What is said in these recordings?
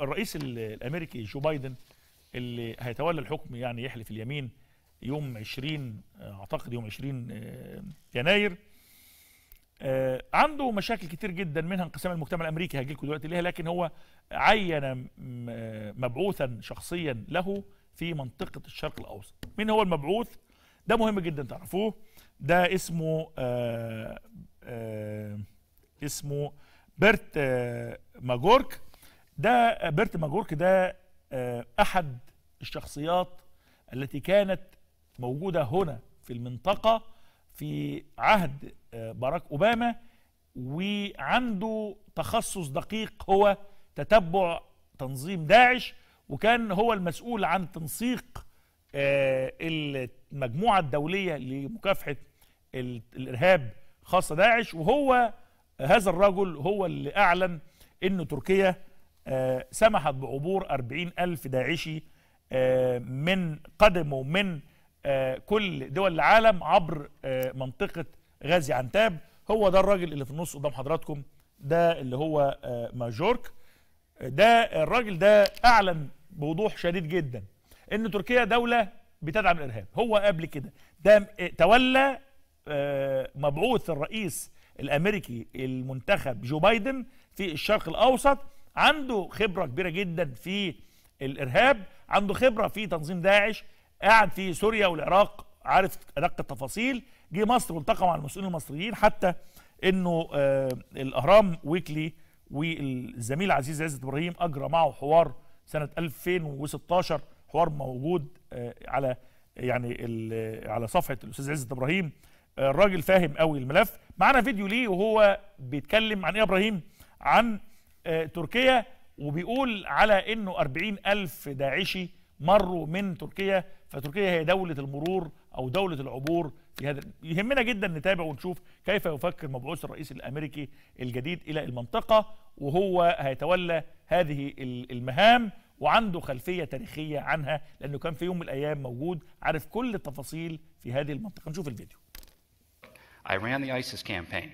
الرئيس الامريكي جو بايدن اللي هيتولى الحكم يعني يحلف اليمين يوم 20 اعتقد يوم 20 آه، يناير آه، عنده مشاكل كتير جدا منها انقسام المجتمع الامريكي هجيلكم دلوقتي ليها لكن هو عين مبعوثا شخصيا له في منطقه الشرق الاوسط مين هو المبعوث ده مهم جدا تعرفوه ده اسمه آآ آه، آآ اسمه بيرت ماجورك ده برت ماجورك ده آه، احد الشخصيات التي كانت موجوده هنا في المنطقه في عهد آه، باراك اوباما وعنده تخصص دقيق هو تتبع تنظيم داعش وكان هو المسؤول عن تنسيق آه، المجموعه الدوليه لمكافحه الارهاب خاصه داعش وهو هذا الرجل هو اللي اعلن انه تركيا آه، سمحت بعبور 40 ألف داعشي آه، من قدموا من آه، كل دول العالم عبر منطقة غازي عنتاب هو ده الراجل اللي في النص قدام حضراتكم ده اللي هو ماجورك ده الراجل ده أعلن بوضوح شديد جدا ان تركيا دولة بتدعم الإرهاب هو قبل كده ده تولى مبعوث الرئيس الأمريكي المنتخب جو بايدن في الشرق الأوسط عنده خبره كبيره جدا في الارهاب عنده خبره في تنظيم داعش قاعد في سوريا والعراق عارف ادق التفاصيل جه مصر والتقى مع المسؤولين المصريين حتى انه آه الاهرام ويكلي والزميل عزيز عزت ابراهيم اجرى معه حوار سنه 2016 حوار موجود آه على يعني آه، على صفحه الاستاذ عزت ابراهيم آه، الراجل فاهم قوي الملف معانا فيديو ليه وهو بيتكلم عن ايه ابراهيم عن آه، تركيا وبيقول على انه 40 الف داعشي مروا من تركيا فتركيا هي دولة المرور او دولة العبور في هذا يهمنا جدا نتابع ونشوف كيف يفكر مبعوث الرئيس الامريكي الجديد الى المنطقة وهو هيتولى هذه المهام وعنده خلفية تاريخية عنها لانه كان في يوم من الايام موجود عارف كل التفاصيل في هذه المنطقة نشوف الفيديو I ran the ISIS campaign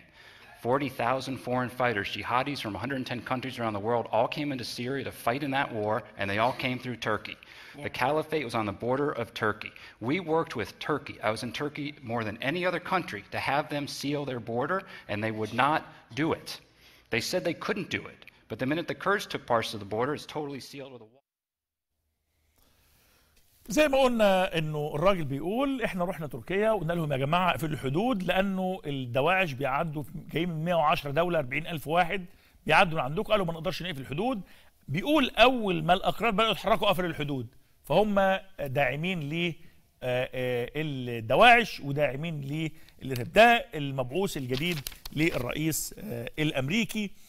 40,000 foreign fighters, jihadis from 110 countries around the world, all came into Syria to fight in that war, and they all came through Turkey. Yeah. The caliphate was on the border of Turkey. We worked with Turkey. I was in Turkey more than any other country to have them seal their border, and they would not do it. They said they couldn't do it. But the minute the Kurds took parts of the border, it's totally sealed with a wall. زي ما قلنا انه الراجل بيقول احنا رحنا تركيا وقلنا لهم يا جماعه في الحدود لانه الدواعش بيعدوا جايين من 110 دوله 40000 واحد بيعدوا من عندكم قالوا ما نقدرش نقفل الحدود بيقول اول ما الاقرار بداوا يتحركوا قفل الحدود فهم داعمين ل آه، آه، الدواعش وداعمين للارهاب ده المبعوث الجديد للرئيس آه، الامريكي